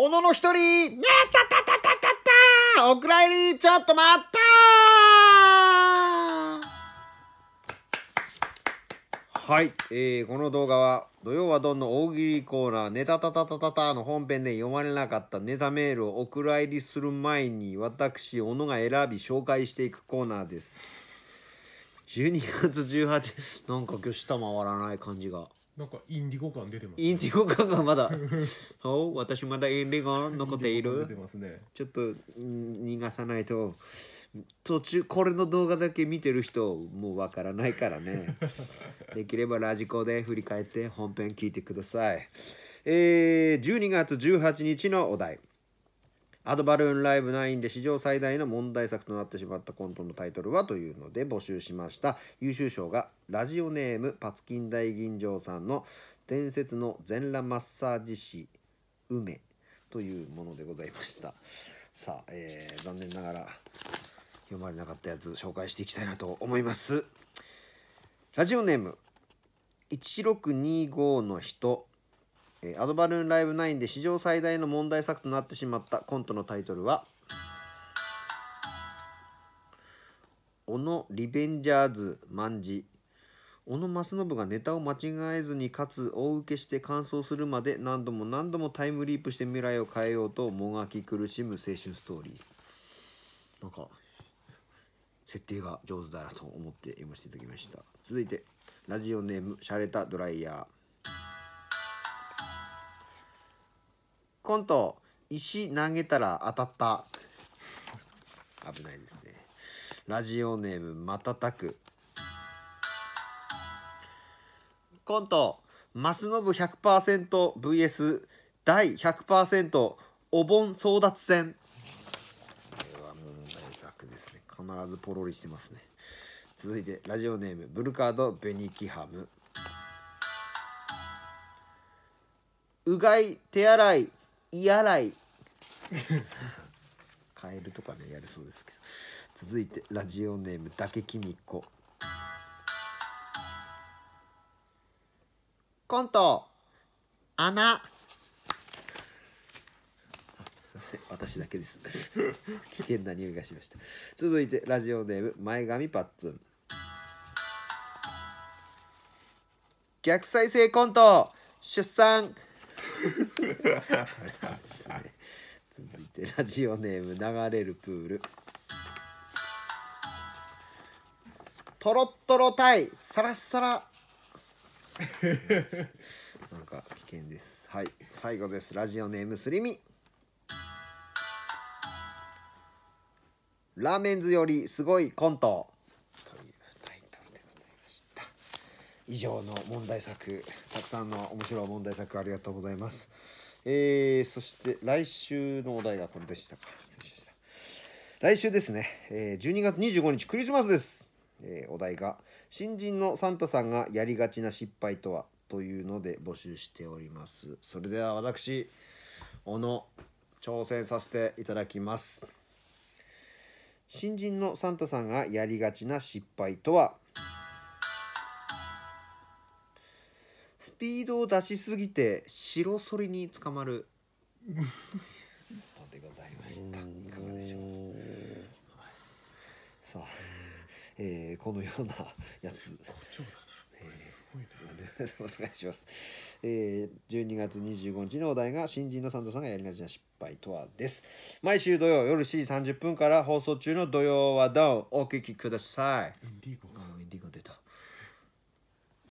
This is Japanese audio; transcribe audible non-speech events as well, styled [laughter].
おのの一人、にゃたたたたたたお蔵入り、ちょっと待ったはい、えー、この動画は土曜はどんの大喜利コーナーネタタタタタタの本編で読まれなかったネタメールをお蔵入りする前に私、小野が選び紹介していくコーナーです。12月18、なんか今日下回らない感じが。なんかインディゴ感出てますインディゴ感がまだ [laughs] お私まだインディゴ残っている、ね、ちょっと逃がさないと途中これの動画だけ見てる人もうわからないからね [laughs] できればラジコで振り返って本編聞いてくださいえー、12月18日のお題アドバルーンライブ9で史上最大の問題作となってしまったコントのタイトルはというので募集しました優秀賞がラジオネームパツキン大吟醸さんの伝説の全裸マッサージ師梅というものでございましたさあ、えー、残念ながら読まれなかったやつ紹介していきたいなと思いますラジオネーム1625の人えー、アドバルーンライブ9で史上最大の問題作となってしまったコントのタイトルは「小野リベンジャーズ万事」小野正信がネタを間違えずにかつ大受けして完走するまで何度も何度もタイムリープして未来を変えようともがき苦しむ青春ストーリーなんか設定が上手だなと思って読ませていただきました続いてラジオネームシャレたドライヤーコント、石投げたら当たった。危ないですね。ラジオネーム、またたく。コント、マスノブ 100%VS 第100%お盆争奪戦。これは問題作ですね。必ずポロリしてますね。続いて、ラジオネーム、ブルカード・ベニキハム。うがい手洗いいやらい [laughs] カエルとかねやるそうですけど続いてラジオネームだけきみこコント穴すいません私だけです [laughs] 危険な匂いがしました続いてラジオネーム前髪パッツン逆再生コント出産続いてラジオネーム流れるプールとろっとろたサラッサラなんか危険ですはい最後ですラジオネームすりみラーメンズよりすごいコント以上の問題作たくさんの面白い問題作ありがとうございます、えー、そして来週のお題がこれでしたか失礼しました来週ですね、えー、12月25日クリスマスです、えー、お題が新人のサンタさんがやりがちな失敗とはというので募集しておりますそれでは私小野挑戦させていただきます新人のサンタさんがやりがちな失敗とはピードを出しすぎて白反りに捕まる [laughs] とでございましたいかがでしょうさあ、えー、このようなやつ [laughs] お願いします、えー、12月25日のお題が新人のサンタさんがやりがちな失敗とはです毎週土曜夜7時30分から放送中の土曜はダウンお聞きくださいインディーゴインディーゴ出た